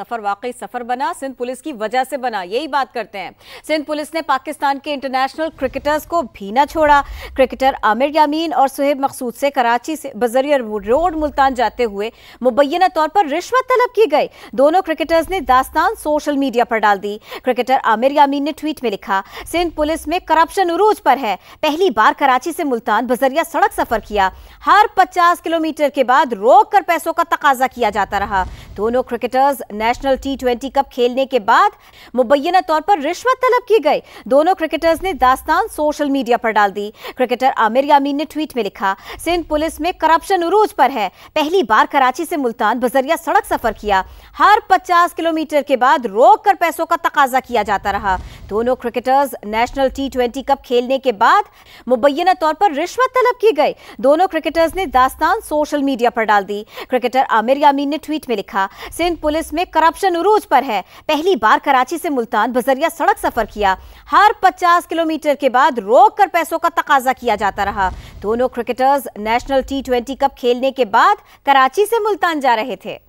सफर वाकई सफर बना सिंध पुलिस की वजह से बना यही बात करते हैं सिंध पुलिस ने पाकिस्तान के इंटरनेशनल क्रिकेटर्स को भी ना छोड़ा क्रिकेटर आमिर यामीन और सुहेब मकसूद से कराची से बजरिया रोड मुल्तान जाते हुए मुबैना तौर पर रिश्वत तलब की गई दोनों क्रिकेटर्स ने दास्तान सोशल मीडिया पर डाल दी क्रिकेटर आमिर यामीन ने ट्वीट में लिखा सिंध पुलिस में करप्शन उरूज पर है पहली बार कराची से मुल्तान बजरिया सड़क सफर किया हर पचास किलोमीटर के बाद रोक कर पैसों का तकाजा किया जाता रहा दोनों cricketers national T twenty cup खेलने के बाद मुबैना तौर पर रिश्वत तलब की गई दोनों क्रिकेटर्स ने दास्तान सोशल मीडिया पर डाल दी क्रिकेटर आमिर यामीन ने ट्वीट में लिखा सिंध पुलिस में करप्शन उरूज पर है पहली बार कराची से मुल्तान बजरिया सड़क सफर किया हर पचास किलोमीटर के बाद रोक कर पैसों का तकाजा किया जाता रहा दोनों cricketers national T twenty cup खेलने के बाद मुबैना तौर पर रिश्वत तलब की गए दोनों क्रिकेटर्स ने दास्तान सोशल मीडिया पर डाल दी क्रिकेटर आमिर यामीन ने ट्वीट में लिखा सिंध पुलिस में करप्शन उरूज पर है पहली बार कराची से मुल्तान बजरिया सड़क सफर किया हर पचास किलोमीटर के बाद रोक कर पैसों का तकाजा किया जाता रहा दोनों cricketers national T twenty cup खेलने के बाद कराची से मुल्तान जा रहे थे